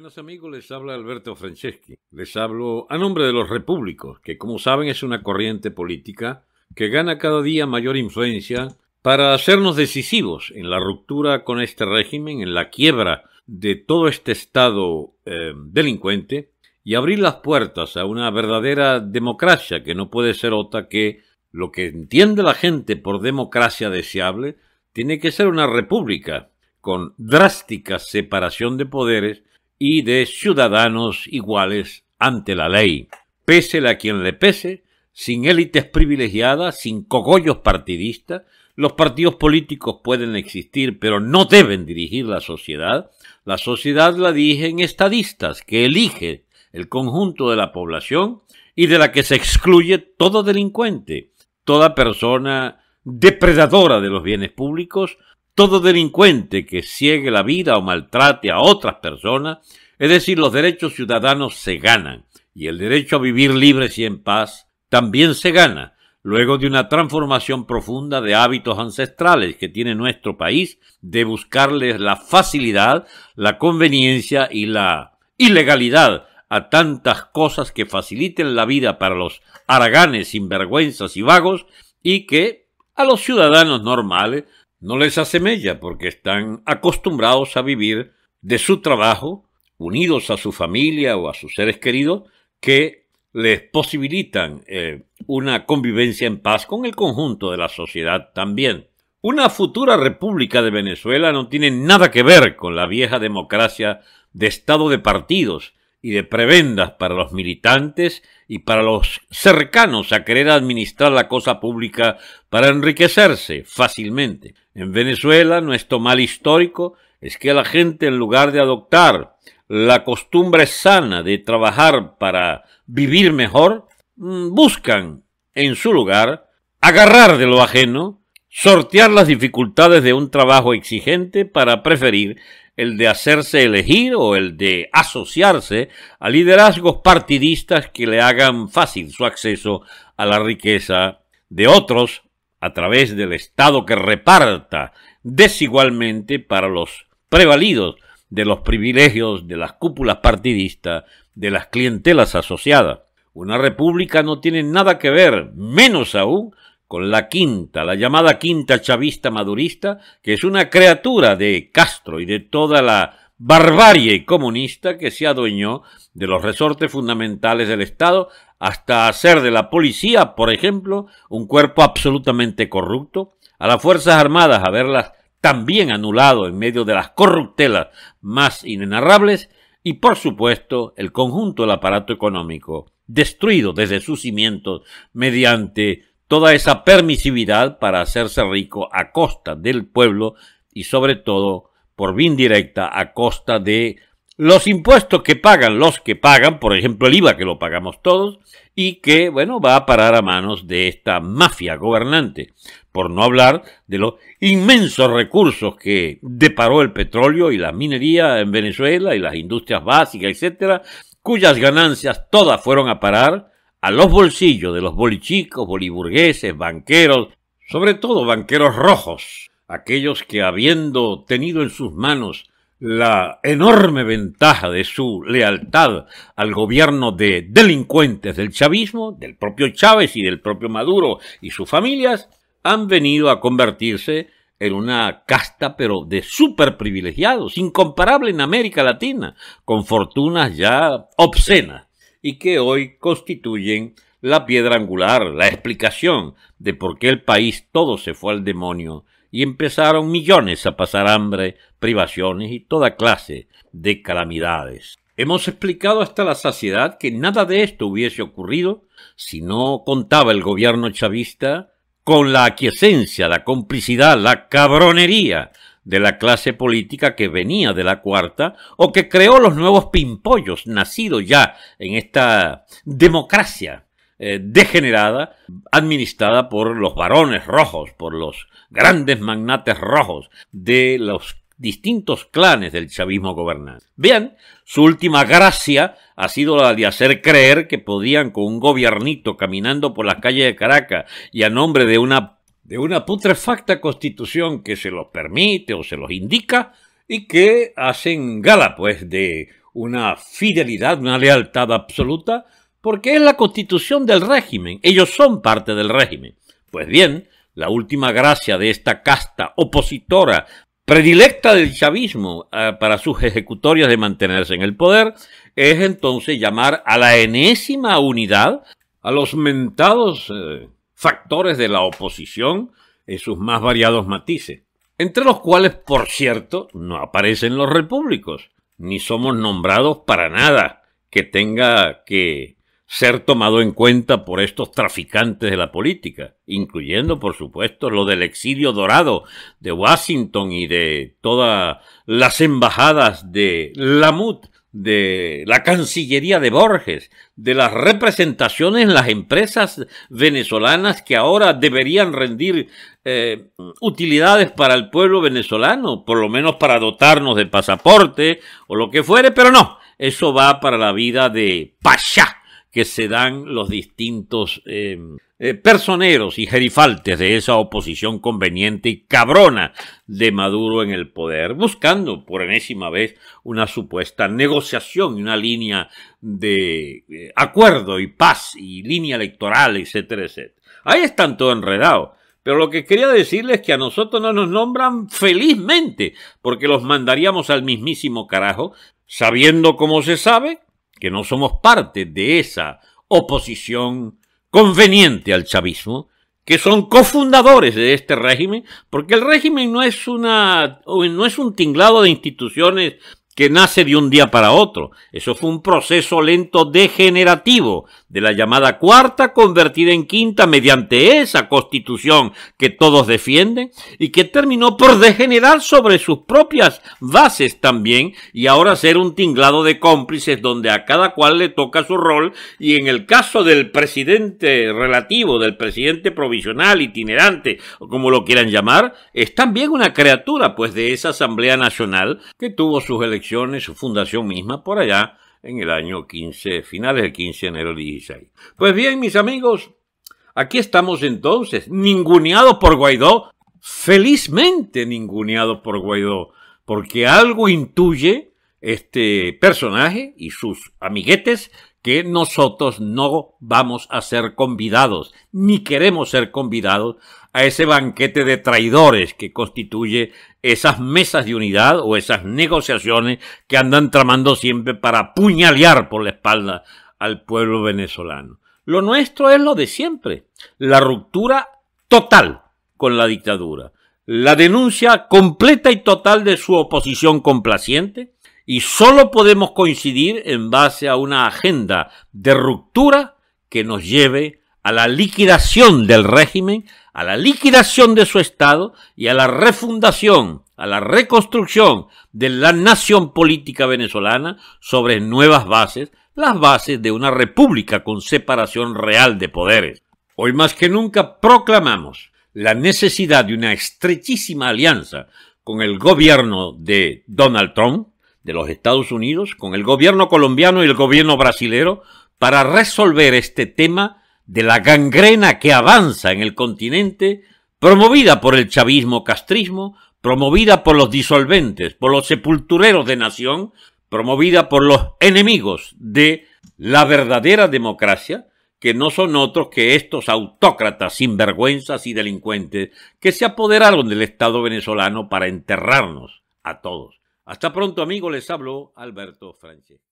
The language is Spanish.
Buenos amigos, les habla Alberto Franceschi. Les hablo a nombre de los repúblicos, que como saben es una corriente política que gana cada día mayor influencia para hacernos decisivos en la ruptura con este régimen, en la quiebra de todo este Estado eh, delincuente y abrir las puertas a una verdadera democracia que no puede ser otra que lo que entiende la gente por democracia deseable tiene que ser una república con drástica separación de poderes y de ciudadanos iguales ante la ley. Pésele a quien le pese, sin élites privilegiadas, sin cogollos partidistas, los partidos políticos pueden existir, pero no deben dirigir la sociedad. La sociedad la dirigen estadistas, que elige el conjunto de la población y de la que se excluye todo delincuente, toda persona depredadora de los bienes públicos, todo delincuente que ciegue la vida o maltrate a otras personas, es decir, los derechos ciudadanos se ganan y el derecho a vivir libres y en paz también se gana, luego de una transformación profunda de hábitos ancestrales que tiene nuestro país de buscarles la facilidad, la conveniencia y la ilegalidad a tantas cosas que faciliten la vida para los haraganes, sinvergüenzas y vagos y que a los ciudadanos normales no les hace mella porque están acostumbrados a vivir de su trabajo, unidos a su familia o a sus seres queridos, que les posibilitan eh, una convivencia en paz con el conjunto de la sociedad también. Una futura república de Venezuela no tiene nada que ver con la vieja democracia de estado de partidos, y de prebendas para los militantes y para los cercanos a querer administrar la cosa pública para enriquecerse fácilmente. En Venezuela nuestro mal histórico es que la gente en lugar de adoptar la costumbre sana de trabajar para vivir mejor, mm, buscan en su lugar agarrar de lo ajeno, sortear las dificultades de un trabajo exigente para preferir el de hacerse elegir o el de asociarse a liderazgos partidistas que le hagan fácil su acceso a la riqueza de otros a través del Estado que reparta desigualmente para los prevalidos de los privilegios de las cúpulas partidistas, de las clientelas asociadas. Una república no tiene nada que ver, menos aún, con la quinta, la llamada quinta chavista madurista, que es una criatura de Castro y de toda la barbarie comunista que se adueñó de los resortes fundamentales del Estado hasta hacer de la policía, por ejemplo, un cuerpo absolutamente corrupto, a las Fuerzas Armadas haberlas también anulado en medio de las corruptelas más inenarrables, y por supuesto el conjunto del aparato económico, destruido desde sus cimientos mediante toda esa permisividad para hacerse rico a costa del pueblo y sobre todo por bien directa a costa de los impuestos que pagan los que pagan, por ejemplo el IVA que lo pagamos todos, y que, bueno, va a parar a manos de esta mafia gobernante, por no hablar de los inmensos recursos que deparó el petróleo y la minería en Venezuela y las industrias básicas, etcétera, cuyas ganancias todas fueron a parar a los bolsillos de los bolichicos, boliburgueses, banqueros, sobre todo banqueros rojos, aquellos que habiendo tenido en sus manos la enorme ventaja de su lealtad al gobierno de delincuentes del chavismo, del propio Chávez y del propio Maduro y sus familias, han venido a convertirse en una casta pero de super privilegiados, incomparable en América Latina, con fortunas ya obscenas y que hoy constituyen la piedra angular, la explicación de por qué el país todo se fue al demonio y empezaron millones a pasar hambre, privaciones y toda clase de calamidades. Hemos explicado hasta la saciedad que nada de esto hubiese ocurrido si no contaba el gobierno chavista con la aquiescencia, la complicidad, la cabronería de la clase política que venía de la cuarta o que creó los nuevos pimpollos nacidos ya en esta democracia eh, degenerada administrada por los varones rojos, por los grandes magnates rojos de los distintos clanes del chavismo gobernante. Bien, su última gracia ha sido la de hacer creer que podían con un gobiernito caminando por las calles de Caracas y a nombre de una de una putrefacta constitución que se los permite o se los indica y que hacen gala pues de una fidelidad, una lealtad absoluta, porque es la constitución del régimen, ellos son parte del régimen. Pues bien, la última gracia de esta casta opositora predilecta del chavismo eh, para sus ejecutorias de mantenerse en el poder es entonces llamar a la enésima unidad a los mentados eh, factores de la oposición en sus más variados matices, entre los cuales, por cierto, no aparecen los repúblicos, ni somos nombrados para nada que tenga que ser tomado en cuenta por estos traficantes de la política, incluyendo, por supuesto, lo del exilio dorado de Washington y de todas las embajadas de Lamut de la Cancillería de Borges, de las representaciones en las empresas venezolanas que ahora deberían rendir eh, utilidades para el pueblo venezolano, por lo menos para dotarnos de pasaporte o lo que fuere, pero no, eso va para la vida de Pachá que se dan los distintos eh, eh, personeros y gerifaltes de esa oposición conveniente y cabrona de Maduro en el poder, buscando por enésima vez una supuesta negociación y una línea de eh, acuerdo y paz y línea electoral, etcétera, etcétera. Ahí están todo enredado. Pero lo que quería decirles es que a nosotros no nos nombran felizmente, porque los mandaríamos al mismísimo carajo, sabiendo cómo se sabe que no somos parte de esa oposición conveniente al chavismo, que son cofundadores de este régimen, porque el régimen no es una no es un tinglado de instituciones que nace de un día para otro. Eso fue un proceso lento degenerativo de la llamada cuarta convertida en quinta mediante esa constitución que todos defienden y que terminó por degenerar sobre sus propias bases también y ahora ser un tinglado de cómplices donde a cada cual le toca su rol y en el caso del presidente relativo, del presidente provisional, itinerante o como lo quieran llamar, es también una criatura pues de esa Asamblea Nacional que tuvo sus elecciones su fundación misma, por allá en el año 15, finales del 15 de enero 16. Pues bien, mis amigos, aquí estamos entonces, ninguneados por Guaidó, felizmente ninguneado por Guaidó, porque algo intuye este personaje y sus amiguetes que nosotros no vamos a ser convidados, ni queremos ser convidados a ese banquete de traidores que constituye esas mesas de unidad o esas negociaciones que andan tramando siempre para puñalear por la espalda al pueblo venezolano. Lo nuestro es lo de siempre, la ruptura total con la dictadura, la denuncia completa y total de su oposición complaciente, y solo podemos coincidir en base a una agenda de ruptura que nos lleve a la liquidación del régimen a la liquidación de su Estado y a la refundación, a la reconstrucción de la nación política venezolana sobre nuevas bases, las bases de una república con separación real de poderes. Hoy más que nunca proclamamos la necesidad de una estrechísima alianza con el gobierno de Donald Trump, de los Estados Unidos, con el gobierno colombiano y el gobierno brasilero, para resolver este tema de la gangrena que avanza en el continente, promovida por el chavismo-castrismo, promovida por los disolventes, por los sepultureros de nación, promovida por los enemigos de la verdadera democracia, que no son otros que estos autócratas sinvergüenzas y delincuentes que se apoderaron del Estado venezolano para enterrarnos a todos. Hasta pronto, amigos. Les habló Alberto Francesco.